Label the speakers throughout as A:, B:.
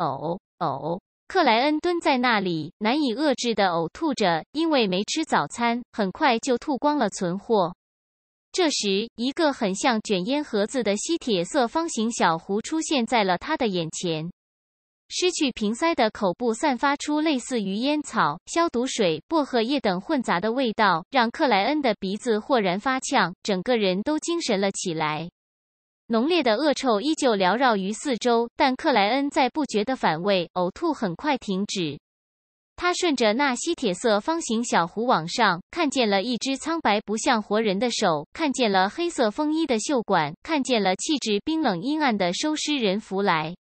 A: 呕呕！克莱恩蹲在那里，难以遏制的呕吐着，因为没吃早餐，很快就吐光了存货。这时，一个很像卷烟盒子的吸铁色方形小壶出现在了他的眼前。失去瓶塞的口部散发出类似于烟草、消毒水、薄荷叶等混杂的味道，让克莱恩的鼻子豁然发呛，整个人都精神了起来。浓烈的恶臭依旧缭绕于四周，但克莱恩在不觉得反胃、呕吐，很快停止。他顺着那吸铁色方形小湖往上，看见了一只苍白不像活人的手，看见了黑色风衣的袖管，看见了气质冰冷阴暗的收尸人弗莱。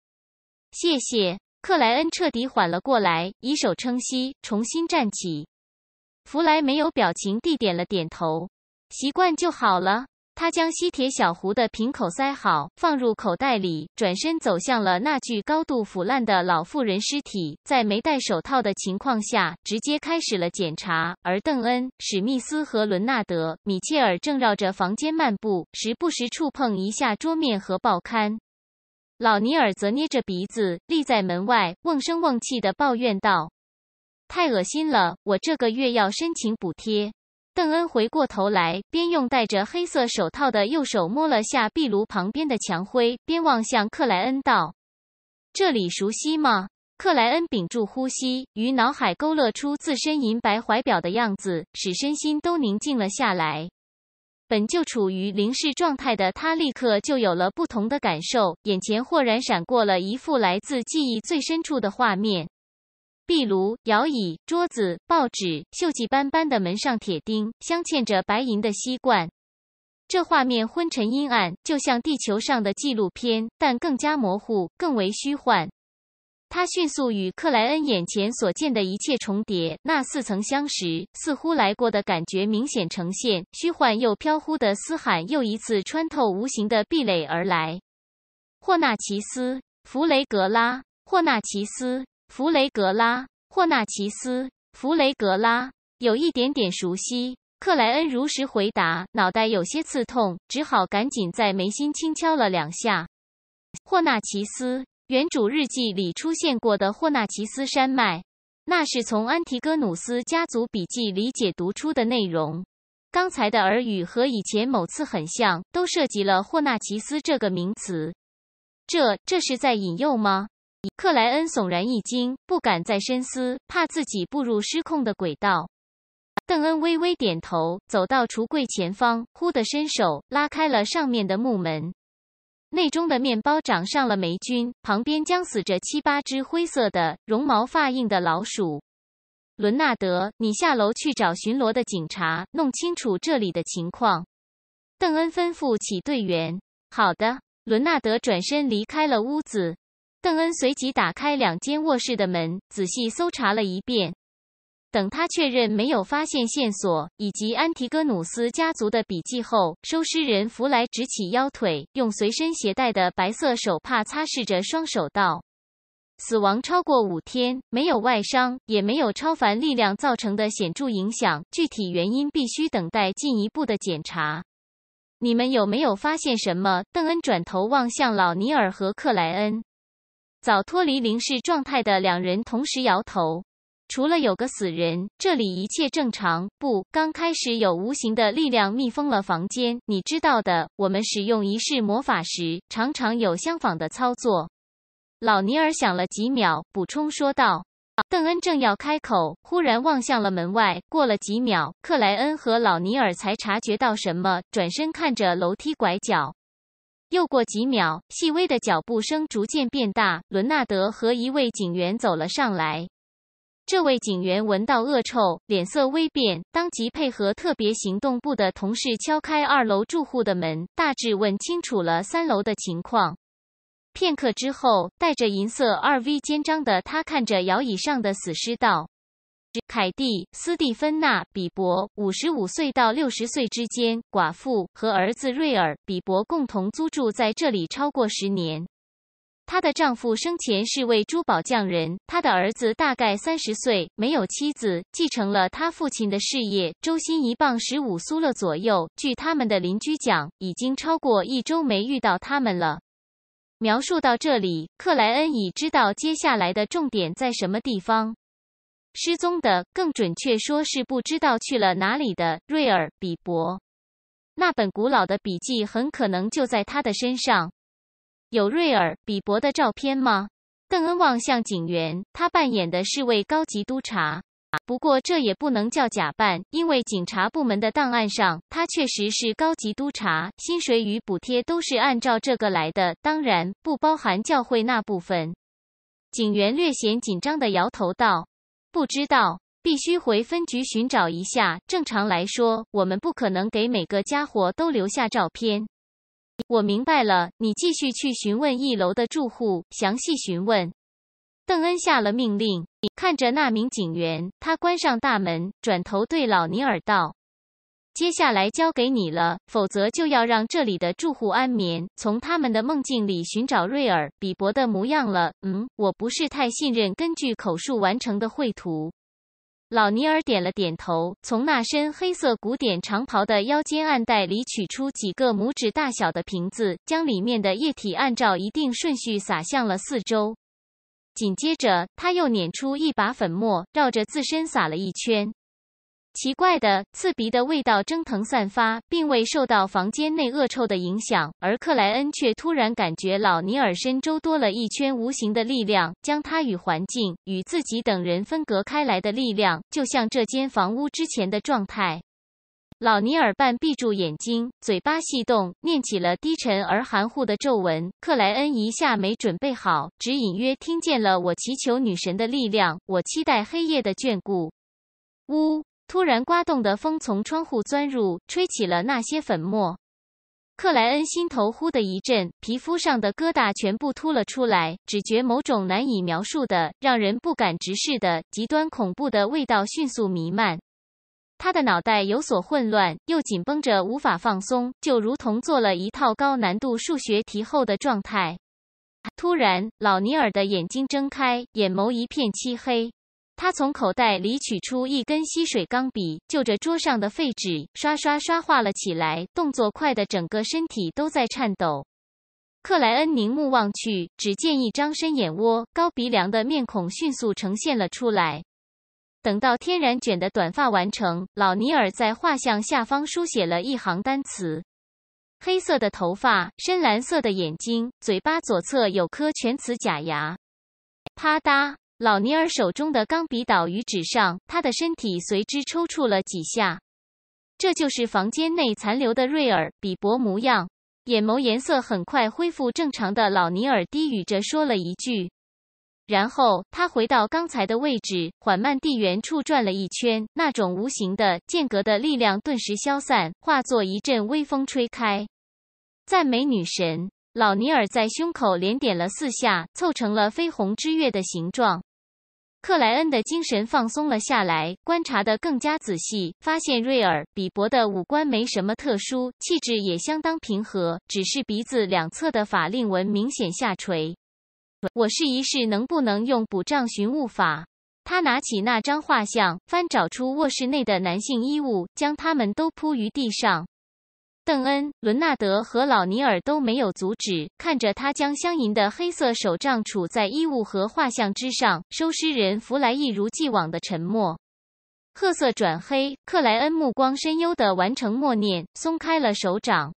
A: 谢谢，克莱恩彻底缓了过来，以手撑膝，重新站起。弗莱没有表情地点了点头：“习惯就好了。”他将吸铁小壶的瓶口塞好，放入口袋里，转身走向了那具高度腐烂的老妇人尸体，在没戴手套的情况下，直接开始了检查。而邓恩、史密斯和伦纳德、米切尔正绕着房间漫步，时不时触碰一下桌面和报刊。老尼尔则捏着鼻子，立在门外，瓮声瓮气地抱怨道：“太恶心了，我这个月要申请补贴。”邓恩回过头来，边用戴着黑色手套的右手摸了下壁炉旁边的墙灰，边望向克莱恩道：“这里熟悉吗？”克莱恩屏住呼吸，于脑海勾勒出自身银白怀表的样子，使身心都宁静了下来。本就处于凝视状态的他，立刻就有了不同的感受，眼前豁然闪过了一幅来自记忆最深处的画面。壁炉、摇椅、桌子、报纸，锈迹斑斑的门上铁钉，镶嵌着白银的锡罐。这画面昏沉阴暗，就像地球上的纪录片，但更加模糊，更为虚幻。他迅速与克莱恩眼前所见的一切重叠，那似曾相识、似乎来过的感觉明显呈现。虚幻又飘忽的嘶喊又一次穿透无形的壁垒而来。霍纳奇斯·弗雷格拉，霍纳奇斯。弗雷格拉霍纳奇斯，弗雷格拉有一点点熟悉。克莱恩如实回答，脑袋有些刺痛，只好赶紧在眉心轻敲了两下。霍纳奇斯，原主日记里出现过的霍纳奇斯山脉，那是从安提戈努斯家族笔记里解读出的内容。刚才的耳语和以前某次很像，都涉及了霍纳奇斯这个名词。这，这是在引诱吗？克莱恩悚然一惊，不敢再深思，怕自己步入失控的轨道。邓恩微微点头，走到橱柜前方，忽地伸手拉开了上面的木门，内中的面包长上了霉菌，旁边僵死着七八只灰色的绒毛发硬的老鼠。伦纳德，你下楼去找巡逻的警察，弄清楚这里的情况。邓恩吩咐起队员：“好的。”伦纳德转身离开了屋子。邓恩随即打开两间卧室的门，仔细搜查了一遍。等他确认没有发现线索以及安提戈努斯家族的笔记后，收尸人弗莱直起腰腿，用随身携带的白色手帕擦拭着双手，道：“死亡超过五天，没有外伤，也没有超凡力量造成的显著影响。具体原因必须等待进一步的检查。”“你们有没有发现什么？”邓恩转头望向老尼尔和克莱恩。早脱离临视状态的两人同时摇头。除了有个死人，这里一切正常。不，刚开始有无形的力量密封了房间。你知道的，我们使用仪式魔法时，常常有相仿的操作。老尼尔想了几秒，补充说道。邓恩正要开口，忽然望向了门外。过了几秒，克莱恩和老尼尔才察觉到什么，转身看着楼梯拐角。又过几秒，细微的脚步声逐渐变大。伦纳德和一位警员走了上来。这位警员闻到恶臭，脸色微变，当即配合特别行动部的同事敲开二楼住户的门，大致问清楚了三楼的情况。片刻之后，带着银色二 V 肩章的他看着摇椅上的死尸道。凯蒂·斯蒂芬娜·比伯，五十五岁到六十岁之间，寡妇和儿子瑞尔·比伯共同租住在这里超过十年。她的丈夫生前是位珠宝匠人，她的儿子大概三十岁，没有妻子，继承了他父亲的事业，周薪一磅十五苏勒左右。据他们的邻居讲，已经超过一周没遇到他们了。描述到这里，克莱恩已知道接下来的重点在什么地方。失踪的，更准确说是不知道去了哪里的瑞尔比伯。那本古老的笔记很可能就在他的身上。有瑞尔比伯的照片吗？邓恩望向警员，他扮演的是位高级督察。不过这也不能叫假扮，因为警察部门的档案上，他确实是高级督察，薪水与补贴都是按照这个来的，当然不包含教会那部分。警员略显紧张地摇头道。不知道，必须回分局寻找一下。正常来说，我们不可能给每个家伙都留下照片。我明白了，你继续去询问一楼的住户，详细询问。邓恩下了命令，看着那名警员，他关上大门，转头对老尼尔道。接下来交给你了，否则就要让这里的住户安眠，从他们的梦境里寻找瑞尔比伯的模样了。嗯，我不是太信任根据口述完成的绘图。老尼尔点了点头，从那身黑色古典长袍的腰间暗袋里取出几个拇指大小的瓶子，将里面的液体按照一定顺序洒向了四周。紧接着，他又捻出一把粉末，绕着自身撒了一圈。奇怪的刺鼻的味道蒸腾散发，并未受到房间内恶臭的影响，而克莱恩却突然感觉老尼尔身周多了一圈无形的力量，将他与环境、与自己等人分隔开来的力量，就像这间房屋之前的状态。老尼尔半闭住眼睛，嘴巴系动，念起了低沉而含糊的咒文。克莱恩一下没准备好，只隐约听见了：“我祈求女神的力量，我期待黑夜的眷顾。”呜。突然，刮动的风从窗户钻入，吹起了那些粉末。克莱恩心头忽的一震，皮肤上的疙瘩全部凸了出来，只觉某种难以描述的、让人不敢直视的、极端恐怖的味道迅速弥漫。他的脑袋有所混乱，又紧绷着无法放松，就如同做了一套高难度数学题后的状态。突然，老尼尔的眼睛睁开，眼眸一片漆黑。他从口袋里取出一根吸水钢笔，就着桌上的废纸刷刷刷画了起来，动作快的整个身体都在颤抖。克莱恩凝目望去，只见一张深眼窝、高鼻梁的面孔迅速呈现了出来。等到天然卷的短发完成，老尼尔在画像下方书写了一行单词：黑色的头发，深蓝色的眼睛，嘴巴左侧有颗全瓷假牙。啪嗒。老尼尔手中的钢笔倒于纸上，他的身体随之抽搐了几下。这就是房间内残留的瑞尔比伯模样。眼眸颜色很快恢复正常的老尼尔低语着说了一句，然后他回到刚才的位置，缓慢地原处转了一圈，那种无形的间隔的力量顿时消散，化作一阵微风吹开。赞美女神！老尼尔在胸口连点了四下，凑成了绯红之月的形状。克莱恩的精神放松了下来，观察得更加仔细，发现瑞尔·比伯的五官没什么特殊，气质也相当平和，只是鼻子两侧的法令纹明显下垂。我试一试能不能用补胀寻物法。他拿起那张画像，翻找出卧室内的男性衣物，将它们都铺于地上。邓恩、伦纳德和老尼尔都没有阻止，看着他将镶银的黑色手杖杵在衣物和画像之上。收尸人弗莱一如既往的沉默。褐色转黑，克莱恩目光深幽的完成默念，松开了手掌。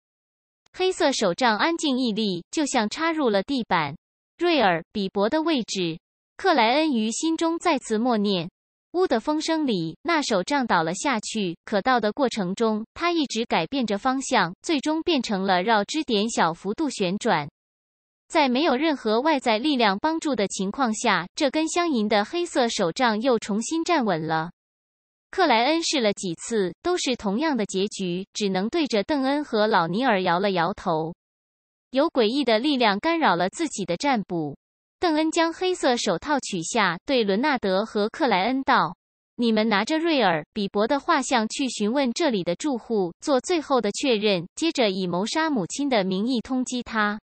A: 黑色手杖安静屹立，就像插入了地板。瑞尔、比伯的位置，克莱恩于心中再次默念。屋的风声里，那手杖倒了下去。可倒的过程中，它一直改变着方向，最终变成了绕支点小幅度旋转。在没有任何外在力量帮助的情况下，这根镶银的黑色手杖又重新站稳了。克莱恩试了几次，都是同样的结局，只能对着邓恩和老尼尔摇了摇头。有诡异的力量干扰了自己的占卜。邓恩将黑色手套取下，对伦纳德和克莱恩道：“你们拿着瑞尔·比伯的画像去询问这里的住户，做最后的确认。接着以谋杀母亲的名义通缉他。”“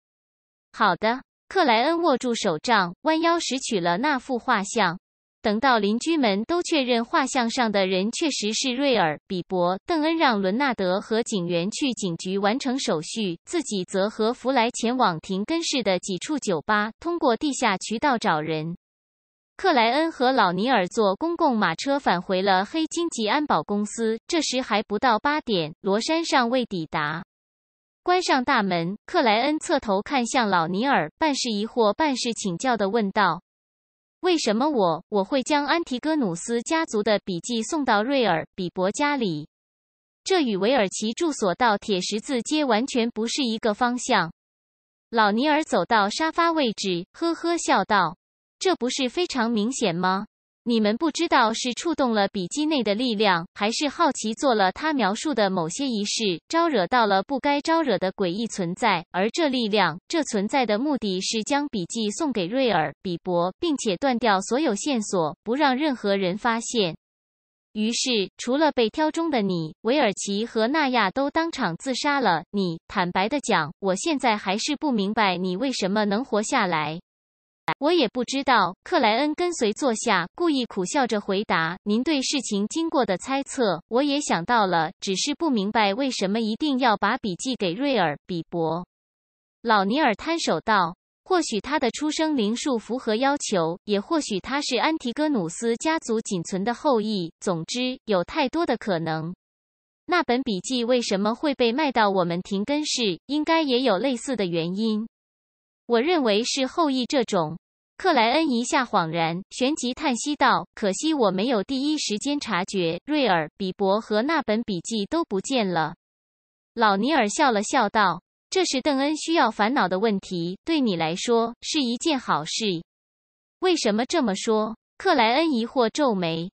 A: 好的。”克莱恩握住手杖，弯腰拾取了那幅画像。等到邻居们都确认画像上的人确实是瑞尔·比伯·邓恩，让伦纳德和警员去警局完成手续，自己则和弗莱前往廷根市的几处酒吧，通过地下渠道找人。克莱恩和老尼尔坐公共马车返回了黑荆棘安保公司，这时还不到八点，罗山尚未抵达。关上大门，克莱恩侧头看向老尼尔，半是疑惑，半是请教的问道。为什么我我会将安提戈努斯家族的笔记送到瑞尔比伯家里？这与韦尔奇住所到铁十字街完全不是一个方向。老尼尔走到沙发位置，呵呵笑道：“这不是非常明显吗？”你们不知道是触动了笔记内的力量，还是好奇做了他描述的某些仪式，招惹到了不该招惹的诡异存在。而这力量，这存在的目的是将笔记送给瑞尔、比伯，并且断掉所有线索，不让任何人发现。于是，除了被挑中的你、韦尔奇和纳亚都当场自杀了。你坦白的讲，我现在还是不明白你为什么能活下来。我也不知道。克莱恩跟随坐下，故意苦笑着回答：“您对事情经过的猜测，我也想到了，只是不明白为什么一定要把笔记给瑞尔比伯。”老尼尔摊手道：“或许他的出生灵数符合要求，也或许他是安提戈努斯家族仅存的后裔。总之，有太多的可能。那本笔记为什么会被卖到我们廷根市？应该也有类似的原因。我认为是后裔这种。”克莱恩一下恍然，旋即叹息道：“可惜我没有第一时间察觉，瑞尔、比伯和那本笔记都不见了。”老尼尔笑了笑道：“这是邓恩需要烦恼的问题，对你来说是一件好事。”为什么这么说？克莱恩疑惑皱眉。